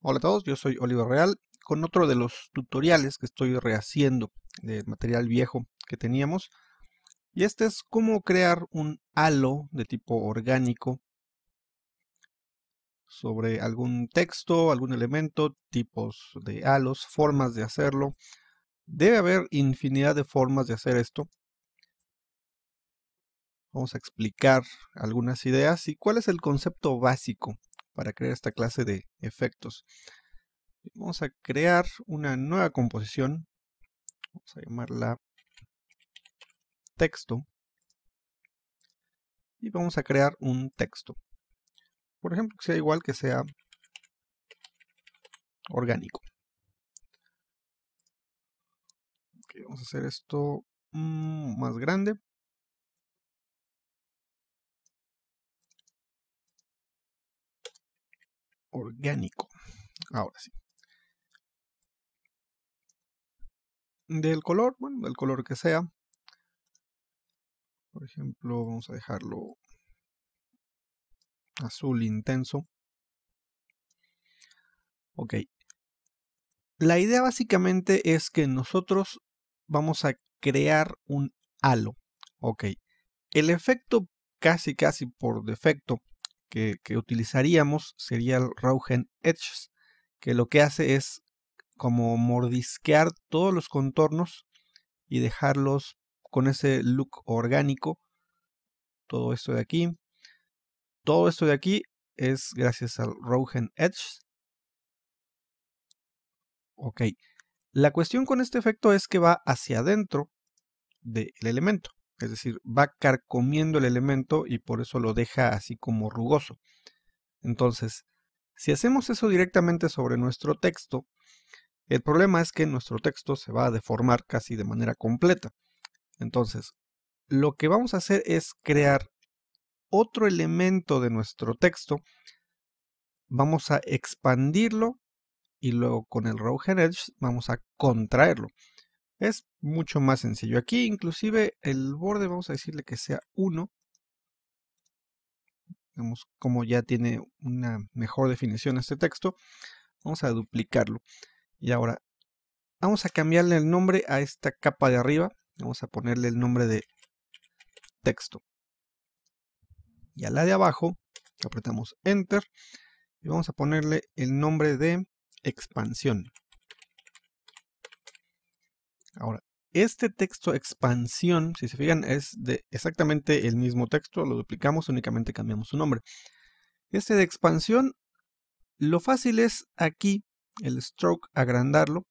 Hola a todos, yo soy Oliver Real con otro de los tutoriales que estoy rehaciendo de material viejo que teníamos y este es cómo crear un halo de tipo orgánico sobre algún texto, algún elemento, tipos de halos, formas de hacerlo. Debe haber infinidad de formas de hacer esto. Vamos a explicar algunas ideas y cuál es el concepto básico para crear esta clase de efectos. Vamos a crear una nueva composición. Vamos a llamarla texto. Y vamos a crear un texto. Por ejemplo, que sea igual que sea orgánico. vamos a hacer esto mm, más grande. orgánico. Ahora sí. Del color, bueno, del color que sea. Por ejemplo, vamos a dejarlo azul intenso. Ok. La idea básicamente es que nosotros vamos a crear un halo. Ok. El efecto casi casi por defecto que, utilizaríamos sería el Raugen Edges, que lo que hace es como mordisquear todos los contornos y dejarlos con ese look orgánico. Todo esto de aquí. Todo esto de aquí es gracias al Rogen Edges. Ok. La cuestión con este efecto es que va hacia adentro del elemento es decir, va carcomiendo el elemento y por eso lo deja así como rugoso. Entonces, si hacemos eso directamente sobre nuestro texto, el problema es que nuestro texto se va a deformar casi de manera completa. Entonces, lo que vamos a hacer es crear otro elemento de nuestro texto, vamos a expandirlo y luego con el row edge vamos a contraerlo. Es mucho más sencillo. Aquí inclusive el borde vamos a decirle que sea 1. Vemos como ya tiene una mejor definición este texto. Vamos a duplicarlo. Y ahora vamos a cambiarle el nombre a esta capa de arriba. Vamos a ponerle el nombre de texto. Y a la de abajo apretamos Enter y vamos a ponerle el nombre de expansión. Ahora, este texto expansión, si se fijan, es de exactamente el mismo texto, lo duplicamos, únicamente cambiamos su nombre. Este de expansión, lo fácil es aquí el stroke agrandarlo.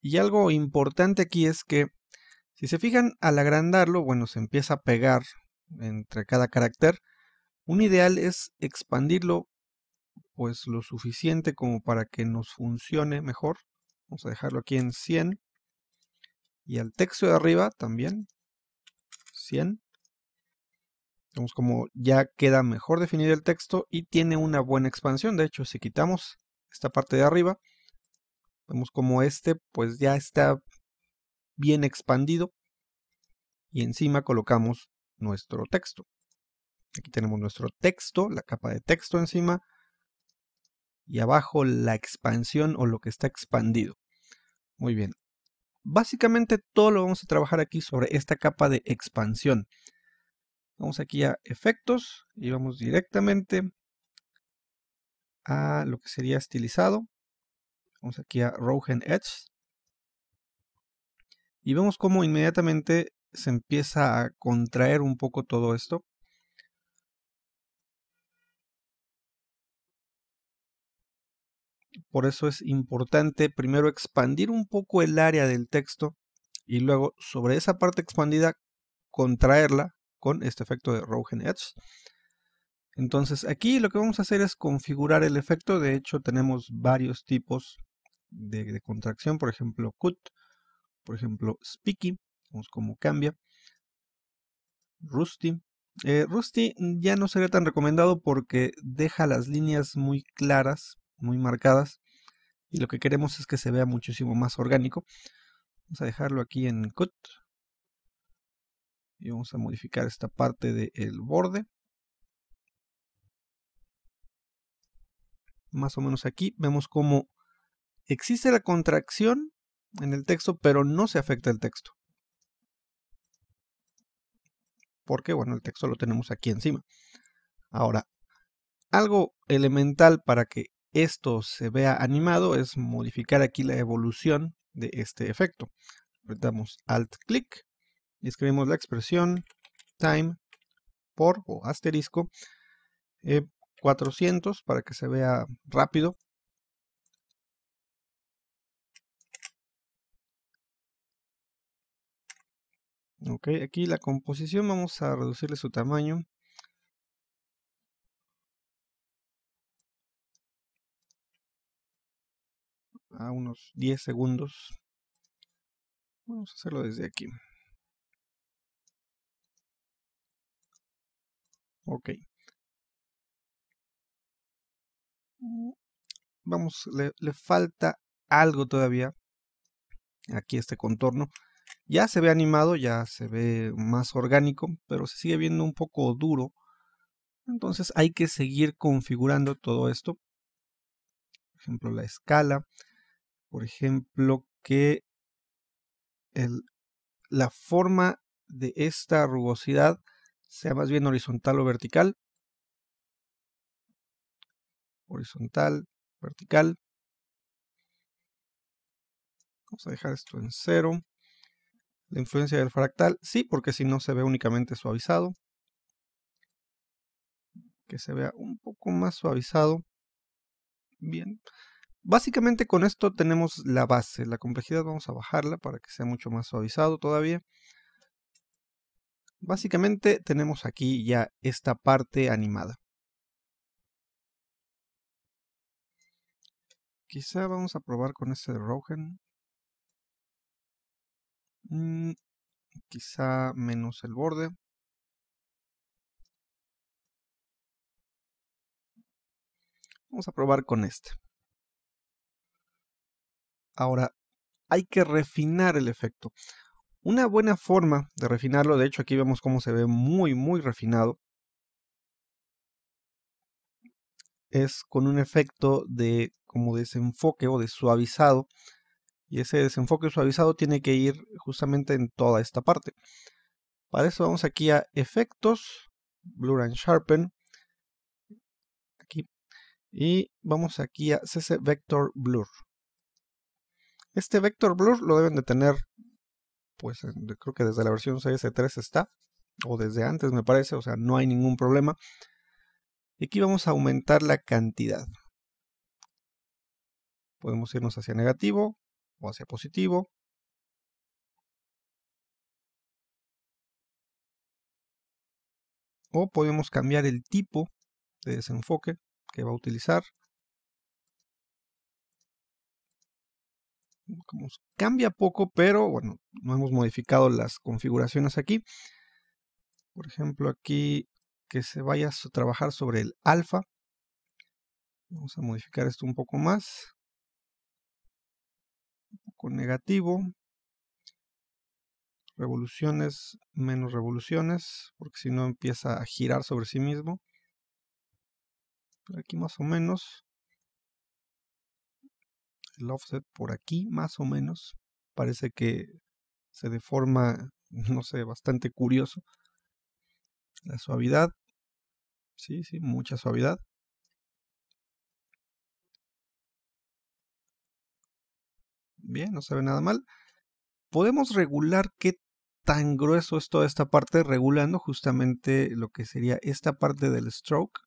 Y algo importante aquí es que, si se fijan, al agrandarlo, bueno, se empieza a pegar entre cada carácter. Un ideal es expandirlo pues lo suficiente como para que nos funcione mejor. Vamos a dejarlo aquí en 100. Y al texto de arriba también. 100. Vemos como ya queda mejor definido el texto y tiene una buena expansión. De hecho, si quitamos esta parte de arriba, vemos como este pues ya está bien expandido. Y encima colocamos nuestro texto. Aquí tenemos nuestro texto, la capa de texto encima y abajo la expansión o lo que está expandido. Muy bien. Básicamente todo lo vamos a trabajar aquí sobre esta capa de expansión. Vamos aquí a efectos y vamos directamente a lo que sería estilizado. Vamos aquí a Rogen Edge. Y vemos cómo inmediatamente se empieza a contraer un poco todo esto. Por eso es importante primero expandir un poco el área del texto y luego sobre esa parte expandida contraerla con este efecto de Rogen Edge. Entonces aquí lo que vamos a hacer es configurar el efecto. De hecho tenemos varios tipos de, contracción. Por ejemplo cut. Por ejemplo speaky. Vamos cómo cambia. Rusty. Eh, Rusty ya no sería tan recomendado porque deja las líneas muy claras muy marcadas y lo que queremos es que se vea muchísimo más orgánico. Vamos a dejarlo aquí en Cut y vamos a modificar esta parte del borde. Más o menos aquí vemos cómo existe la contracción en el texto, pero no se afecta el texto. Porque, bueno, el texto lo tenemos aquí encima. Ahora, algo elemental para que esto se vea animado es modificar aquí la evolución de este efecto. Apretamos Alt clic y escribimos la expresión time por o asterisco 400 eh, para que se vea rápido. Ok, aquí la composición vamos a reducirle su tamaño a unos 10 segundos. Vamos a hacerlo desde aquí. Ok. Mm, vamos, le, le falta algo todavía. Aquí este contorno. Ya se ve animado, ya se ve más orgánico, pero se sigue viendo un poco duro. Entonces hay que seguir configurando todo esto. Por ejemplo, la escala por ejemplo, que la forma de esta rugosidad sea más bien horizontal o vertical. Horizontal, vertical. Vamos a dejar esto en cero. La influencia del fractal, sí, porque si no se ve únicamente suavizado. Que se vea un poco más suavizado. Bien. Básicamente con esto tenemos la base, la complejidad vamos a bajarla para que sea mucho más suavizado todavía. Básicamente tenemos aquí ya esta parte animada. Quizá vamos a probar con este de Rogen. Mm, quizá menos el borde. Vamos a probar con este. Ahora, hay que refinar el efecto. Una buena forma de refinarlo, de hecho aquí vemos cómo se ve muy muy refinado, es con un efecto de como desenfoque o de suavizado. Y ese desenfoque suavizado tiene que ir justamente en toda esta parte. Para eso vamos aquí a efectos, blur and sharpen. Aquí. Y vamos aquí a CC Vector Blur. Este vector blur lo deben de tener, pues creo que desde la versión CS3 e está, o desde antes me parece, o sea, no hay ningún problema. Y aquí vamos a aumentar la cantidad. Podemos irnos hacia negativo o hacia positivo. O podemos cambiar el tipo de desenfoque que va a utilizar. cambia poco, pero bueno, no hemos modificado las configuraciones aquí. Por ejemplo, aquí que se vaya a trabajar sobre el alfa. Vamos a modificar esto un poco más. Un poco negativo. Revoluciones, menos revoluciones, porque si no empieza a girar sobre sí mismo. aquí más o menos el offset por aquí más o menos. Parece que se deforma, no sé, bastante curioso. La suavidad. Sí, sí, mucha suavidad. Bien, no se ve nada mal. Podemos regular qué tan grueso es toda esta parte, regulando justamente lo que sería esta parte del stroke.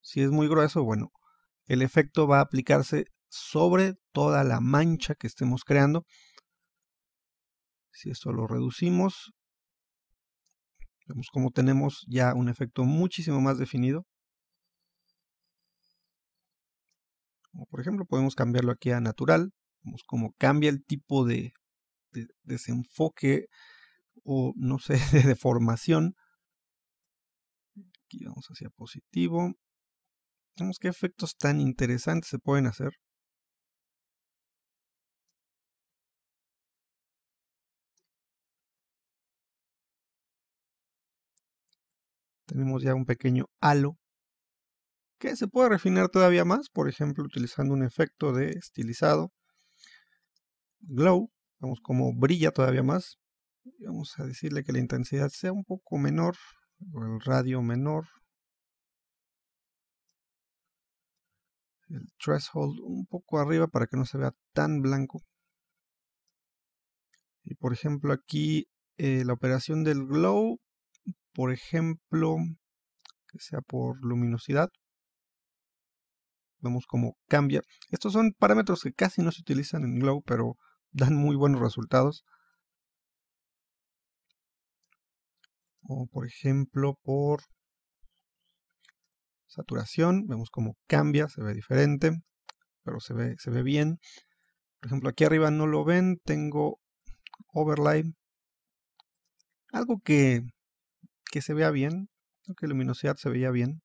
Si es muy grueso, bueno, el efecto va a aplicarse sobre toda la mancha que estemos creando. Si esto lo reducimos, vemos como tenemos ya un efecto muchísimo más definido. por ejemplo, podemos cambiarlo aquí a natural. Vemos cómo cambia el tipo de, de desenfoque o no sé, de deformación. Aquí vamos hacia positivo. Vemos qué efectos tan interesantes se pueden hacer. Tenemos ya un pequeño halo que se puede refinar todavía más, por ejemplo, utilizando un efecto de estilizado. Glow, vamos como brilla todavía más. Vamos a decirle que la intensidad sea un poco menor, o el radio menor, el threshold un poco arriba para que no se vea tan blanco. Y por ejemplo aquí eh, la operación del glow, por ejemplo, que sea por luminosidad. Vemos cómo cambia. Estos son parámetros que casi no se utilizan en glow, pero dan muy buenos resultados. O por ejemplo por saturación, vemos cómo cambia, se ve diferente, pero se ve, se ve bien. Por ejemplo, aquí arriba no lo ven, tengo overlay, algo que, se vea bien, que luminosidad se veía bien.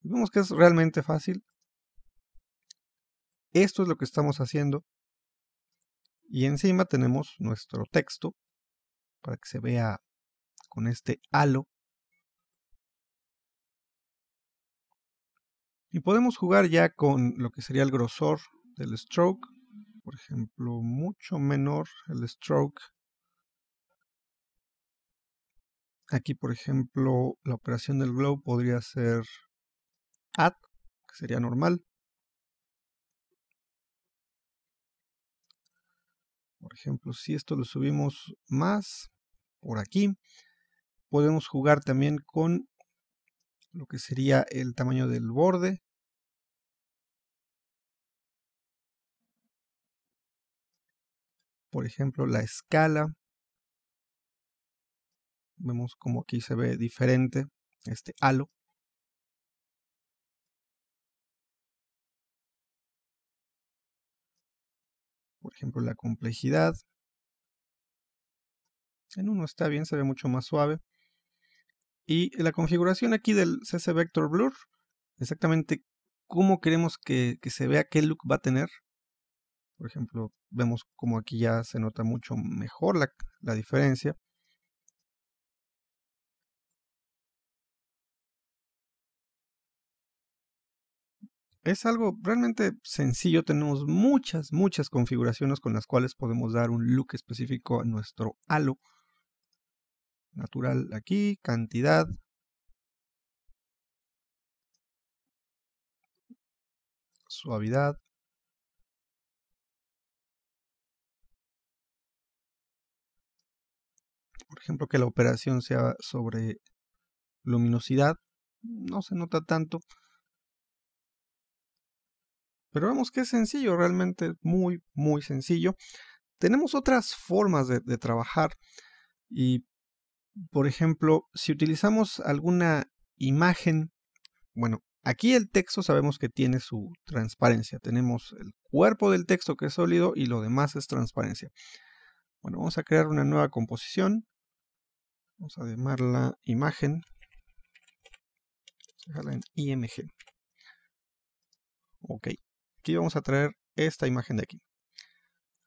Vemos que es realmente fácil. Esto es lo que estamos haciendo. Y encima tenemos nuestro texto para que se vea con este halo Y podemos jugar ya con lo que sería el grosor del stroke. Por ejemplo, mucho menor el stroke. Aquí, por ejemplo, la operación del glow podría ser add, que sería normal. Por ejemplo, si esto lo subimos más por aquí, podemos jugar también con lo que sería el tamaño del borde. por ejemplo, la escala. Vemos como aquí se ve diferente este halo. Por ejemplo, la complejidad. En uno está bien, se ve mucho más suave. Y la configuración aquí del CC Vector Blur, exactamente cómo queremos que, que se vea qué look va a tener, por ejemplo, vemos como aquí ya se nota mucho mejor la, la diferencia. es algo realmente sencillo. Tenemos muchas, muchas configuraciones con las cuales podemos dar un look específico a nuestro halo. Natural aquí, cantidad. Suavidad. ejemplo, que la operación sea sobre luminosidad. No se nota tanto. Pero vemos que es sencillo, realmente muy, muy sencillo. Tenemos otras formas de, de trabajar. Y, por ejemplo, si utilizamos alguna imagen, bueno, aquí el texto sabemos que tiene su transparencia. Tenemos el cuerpo del texto que es sólido y lo demás es transparencia. Bueno, vamos a crear una nueva composición. Vamos a la imagen. Dejarla en img. Ok. Aquí vamos a traer esta imagen de aquí.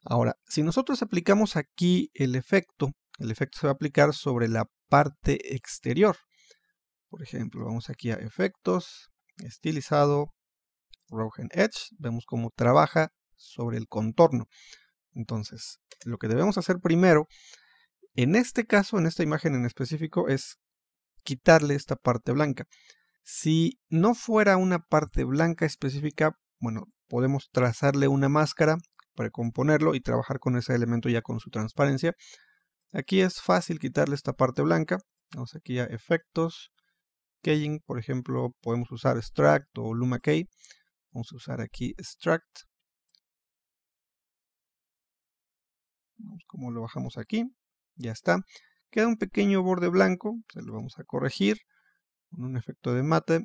Ahora, si nosotros aplicamos aquí el efecto, el efecto se va a aplicar sobre la parte exterior. Por ejemplo, vamos aquí a efectos, estilizado, Rogen Edge. Vemos cómo trabaja sobre el contorno. Entonces, lo que debemos hacer primero en este caso, en esta imagen en específico, es quitarle esta parte blanca. Si no fuera una parte blanca específica, bueno, podemos trazarle una máscara para componerlo y trabajar con ese elemento ya con su transparencia. Aquí es fácil quitarle esta parte blanca. Vamos aquí a efectos, Keying, por ejemplo, podemos usar Extract o Luma Key. Vamos a usar aquí Extract. Vamos como lo bajamos aquí. Ya está. Queda un pequeño borde blanco, se lo vamos a corregir con un efecto de mate.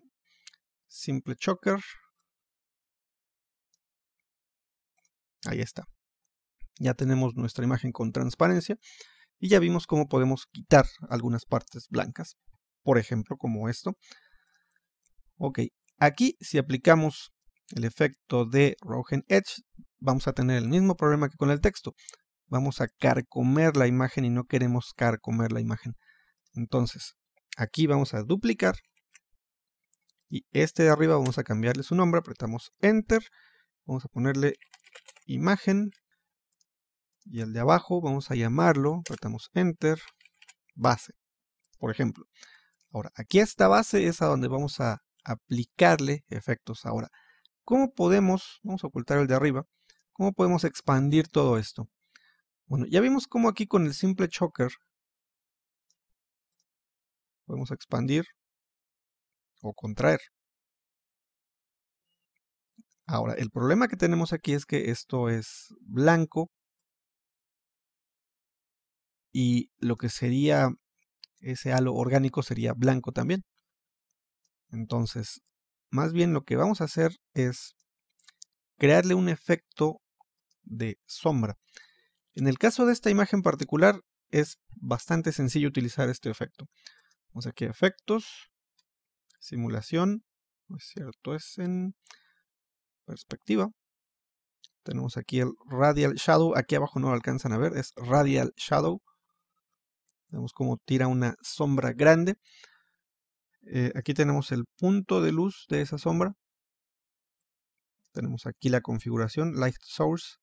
Simple choker. Ahí está. Ya tenemos nuestra imagen con transparencia y ya vimos cómo podemos quitar algunas partes blancas. Por ejemplo, como esto. Ok, aquí si aplicamos el efecto de Rogen Edge, vamos a tener el mismo problema que con el texto vamos a carcomer la imagen y no queremos carcomer la imagen. Entonces, aquí vamos a duplicar y este de arriba vamos a cambiarle su nombre, apretamos Enter, vamos a ponerle imagen y el de abajo vamos a llamarlo, apretamos Enter, base, por ejemplo. Ahora, aquí esta base es a donde vamos a aplicarle efectos. Ahora, ¿cómo podemos, vamos a ocultar el de arriba, cómo podemos expandir todo esto? Bueno, ya vimos cómo aquí con el simple choker podemos expandir o contraer. Ahora, el problema que tenemos aquí es que esto es blanco y lo que sería ese halo orgánico sería blanco también. Entonces, más bien lo que vamos a hacer es crearle un efecto de sombra. En el caso de esta imagen particular es bastante sencillo utilizar este efecto. Vamos aquí a efectos, simulación, no es cierto, es en perspectiva. Tenemos aquí el Radial Shadow, aquí abajo no lo alcanzan a ver, es Radial Shadow. Vemos cómo tira una sombra grande. Eh, aquí tenemos el punto de luz de esa sombra. Tenemos aquí la configuración, Light Source.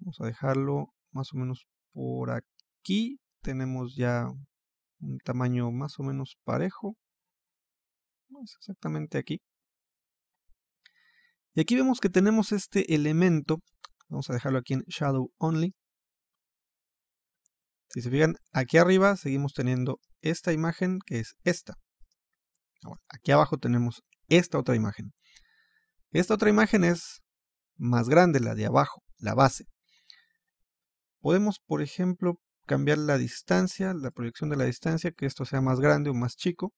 Vamos a dejarlo más o menos por aquí. Tenemos ya un tamaño más o menos parejo. exactamente aquí. Y aquí vemos que tenemos este elemento. Vamos a dejarlo aquí en Shadow Only. Si se fijan, aquí arriba seguimos teniendo esta imagen que es esta. aquí abajo tenemos esta otra imagen. Esta otra imagen es más grande, la de abajo, la base. Podemos, por ejemplo, cambiar la distancia, la proyección de la distancia, que esto sea más grande o más chico.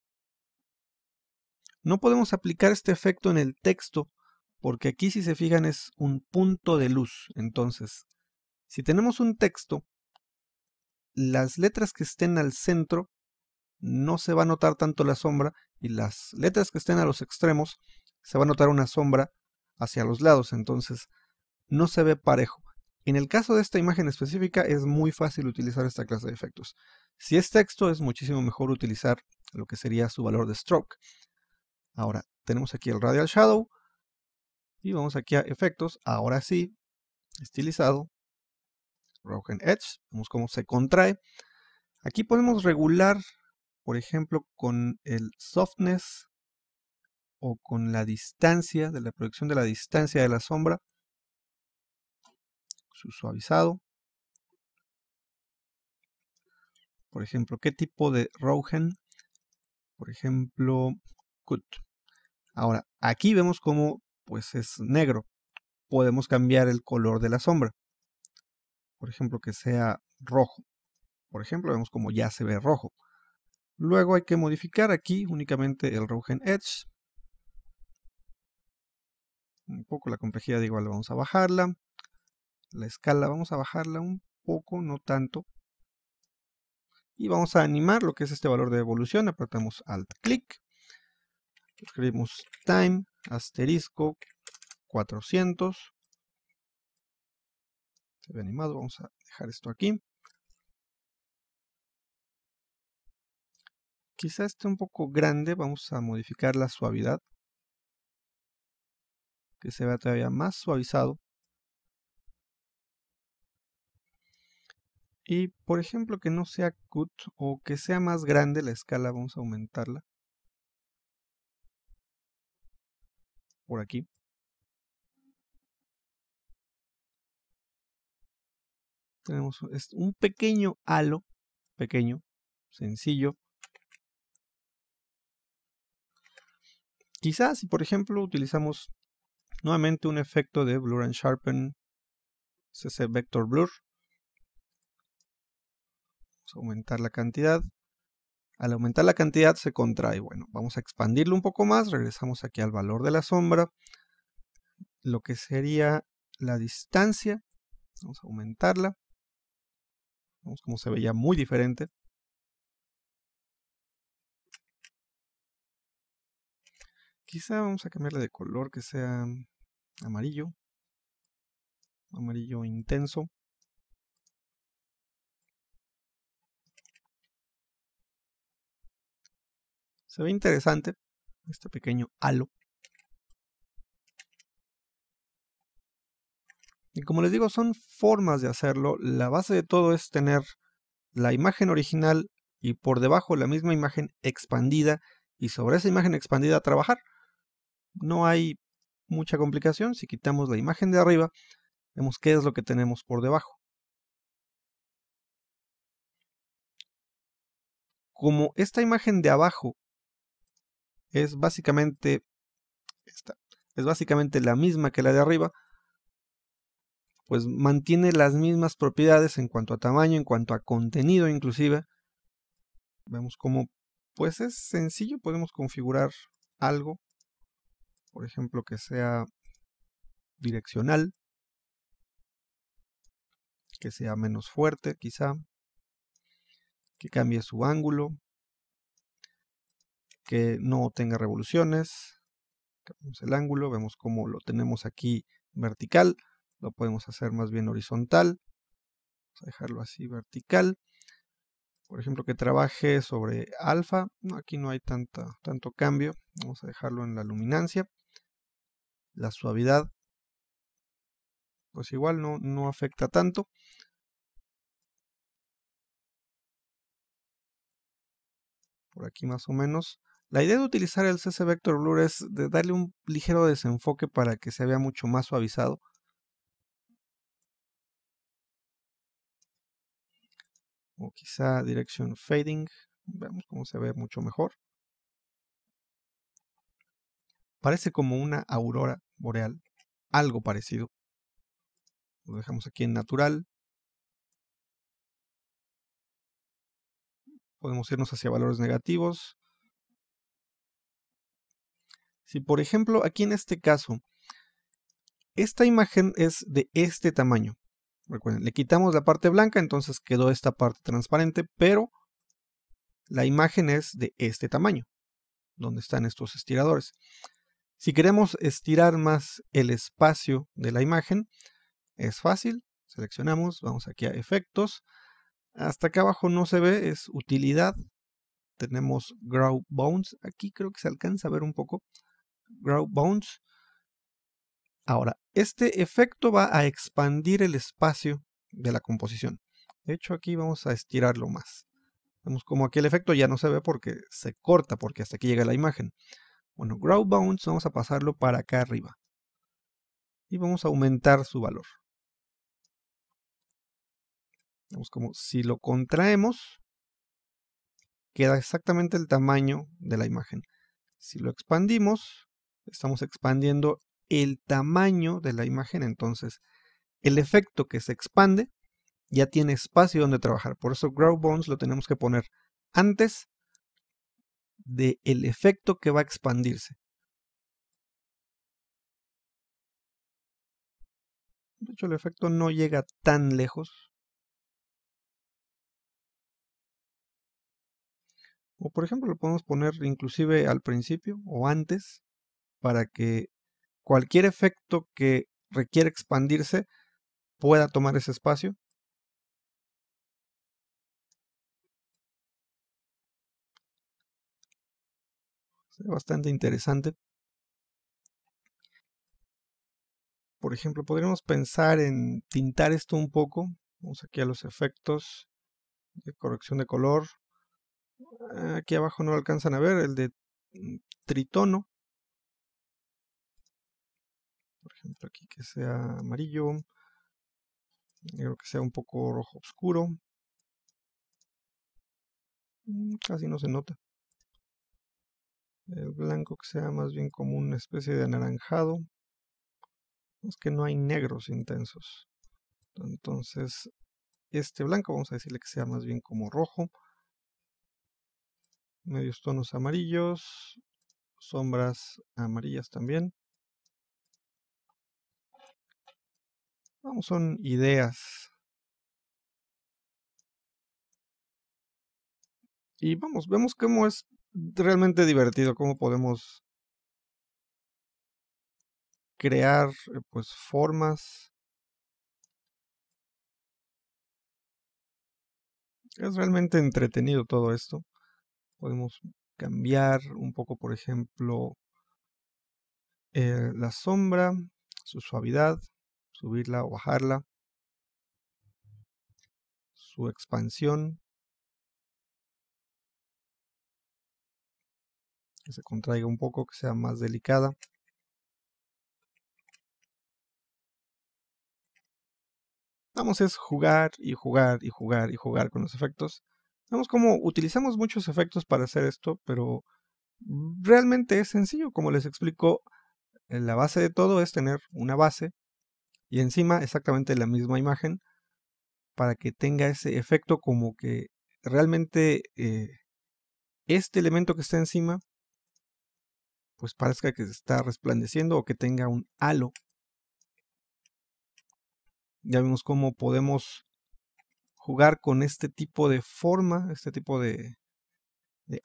No podemos aplicar este efecto en el texto, porque aquí si se fijan es un punto de luz. Entonces, si tenemos un texto, las letras que estén al centro no se va a notar tanto la sombra y las letras que estén a los extremos se va a notar una sombra hacia los lados, entonces no se ve parejo. En el caso de esta imagen específica es muy fácil utilizar esta clase de efectos. Si es texto es muchísimo mejor utilizar lo que sería su valor de stroke. Ahora tenemos aquí el radial shadow y vamos aquí a efectos, ahora sí, estilizado, Rogen Edge, vemos cómo se contrae. Aquí podemos regular, por ejemplo, con el softness o con la distancia, de la proyección de la distancia de la sombra su suavizado. Por ejemplo, ¿qué tipo de Rogen? Por ejemplo, Cut. Ahora, aquí vemos cómo pues es negro. Podemos cambiar el color de la sombra. Por ejemplo, que sea rojo. Por ejemplo, vemos como ya se ve rojo. Luego hay que modificar aquí únicamente el Rogen Edge. Un poco la complejidad igual vamos a bajarla la escala, vamos a bajarla un poco, no tanto. Y vamos a animar lo que es este valor de evolución, apretamos alt clic, escribimos time, asterisco, 400. Se ve animado, vamos a dejar esto aquí. Quizá esté un poco grande, vamos a modificar la suavidad, que se vea todavía más suavizado. Y por ejemplo que no sea cut o que sea más grande la escala, vamos a aumentarla. Por aquí. Tenemos un pequeño halo, pequeño, sencillo. Quizás si por ejemplo utilizamos nuevamente un efecto de Blur and Sharpen, CC Vector Blur, aumentar la cantidad. Al aumentar la cantidad se contrae. Bueno, vamos a expandirlo un poco más. Regresamos aquí al valor de la sombra. Lo que sería la distancia. Vamos a aumentarla. Vamos como se veía muy diferente. Quizá vamos a cambiarle de color que sea amarillo. Amarillo intenso. Se ve interesante este pequeño halo. Y como les digo, son formas de hacerlo. La base de todo es tener la imagen original y por debajo la misma imagen expandida y sobre esa imagen expandida trabajar. No hay mucha complicación. Si quitamos la imagen de arriba, vemos qué es lo que tenemos por debajo. Como esta imagen de abajo es básicamente esta, es básicamente la misma que la de arriba, pues mantiene las mismas propiedades en cuanto a tamaño, en cuanto a contenido inclusive. Vemos cómo, pues es sencillo, podemos configurar algo, por ejemplo que sea direccional, que sea menos fuerte quizá, que cambie su ángulo, que no tenga revoluciones. el ángulo, vemos cómo lo tenemos aquí vertical, lo podemos hacer más bien horizontal. Vamos a dejarlo así vertical. Por ejemplo, que trabaje sobre alfa. aquí no hay tanta, tanto cambio. Vamos a dejarlo en la luminancia. La suavidad. Pues igual no, no afecta tanto. Por aquí más o menos. La idea de utilizar el CC Vector Blur es de darle un ligero desenfoque para que se vea mucho más suavizado. O quizá Direction Fading. Veamos cómo se ve mucho mejor. Parece como una aurora boreal. Algo parecido. Lo dejamos aquí en natural. Podemos irnos hacia valores negativos si por ejemplo aquí en este caso, esta imagen es de este tamaño. Recuerden, le quitamos la parte blanca, entonces quedó esta parte transparente, pero la imagen es de este tamaño, donde están estos estiradores. Si queremos estirar más el espacio de la imagen, es fácil, seleccionamos, vamos aquí a efectos, hasta acá abajo no se ve, es utilidad, tenemos grow bones, aquí creo que se alcanza a ver un poco, Grow Bones. Ahora, este efecto va a expandir el espacio de la composición. De hecho, aquí vamos a estirarlo más. Vemos como aquí el efecto ya no se ve porque se corta, porque hasta aquí llega la imagen. Bueno, Grow Bounds vamos a pasarlo para acá arriba. Y vamos a aumentar su valor. Vemos como si lo contraemos, queda exactamente el tamaño de la imagen. Si lo expandimos, estamos expandiendo el tamaño de la imagen, entonces el efecto que se expande ya tiene espacio donde trabajar. Por eso Grow Bones lo tenemos que poner antes del el efecto que va a expandirse. De hecho, el efecto no llega tan lejos. O por ejemplo, lo podemos poner inclusive al principio o antes para que cualquier efecto que requiere expandirse pueda tomar ese espacio. Es bastante interesante. Por ejemplo, podríamos pensar en tintar esto un poco. Vamos aquí a los efectos de corrección de color. Ah, aquí abajo no alcanzan a ver el de mm, tritono. ejemplo aquí que sea amarillo, negro que sea un poco rojo oscuro. Mm, casi no se nota. El blanco que sea más bien como una especie de anaranjado. Es que no hay negros intensos. Entonces, este blanco vamos a decirle que sea más bien como rojo. Medios tonos amarillos. Sombras amarillas también. Vamos, son ideas. Y vamos, vemos cómo es realmente divertido, cómo podemos crear eh, pues formas. Es realmente entretenido todo esto. Podemos cambiar un poco, por ejemplo, eh, la sombra, su suavidad subirla o bajarla, su expansión, que se contraiga un poco, que sea más delicada. Vamos es jugar y jugar y jugar y jugar con los efectos. Vemos como utilizamos muchos efectos para hacer esto, pero realmente es sencillo. Como les explico, eh, la base de todo es tener una base y encima exactamente la misma imagen para que tenga ese efecto como que realmente eh, este elemento que está encima pues parezca que se está resplandeciendo o que tenga un halo. Ya vimos cómo podemos jugar con este tipo de forma, este tipo de,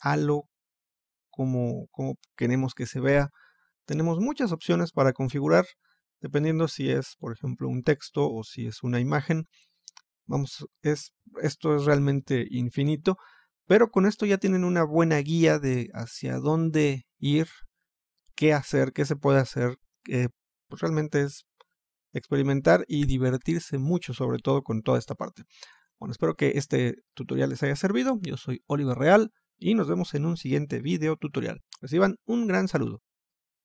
halo, como, como queremos que se vea. Tenemos muchas opciones para configurar dependiendo si es, por ejemplo, un texto o si es una imagen. Vamos, es, esto es realmente infinito, pero con esto ya tienen una buena guía de hacia dónde ir, qué hacer, qué se puede hacer. Eh, pues, realmente es experimentar y divertirse mucho, sobre todo con toda esta parte. Bueno, espero que este tutorial les haya servido. Yo soy Oliver Real y nos vemos en un siguiente video tutorial. Reciban un gran saludo.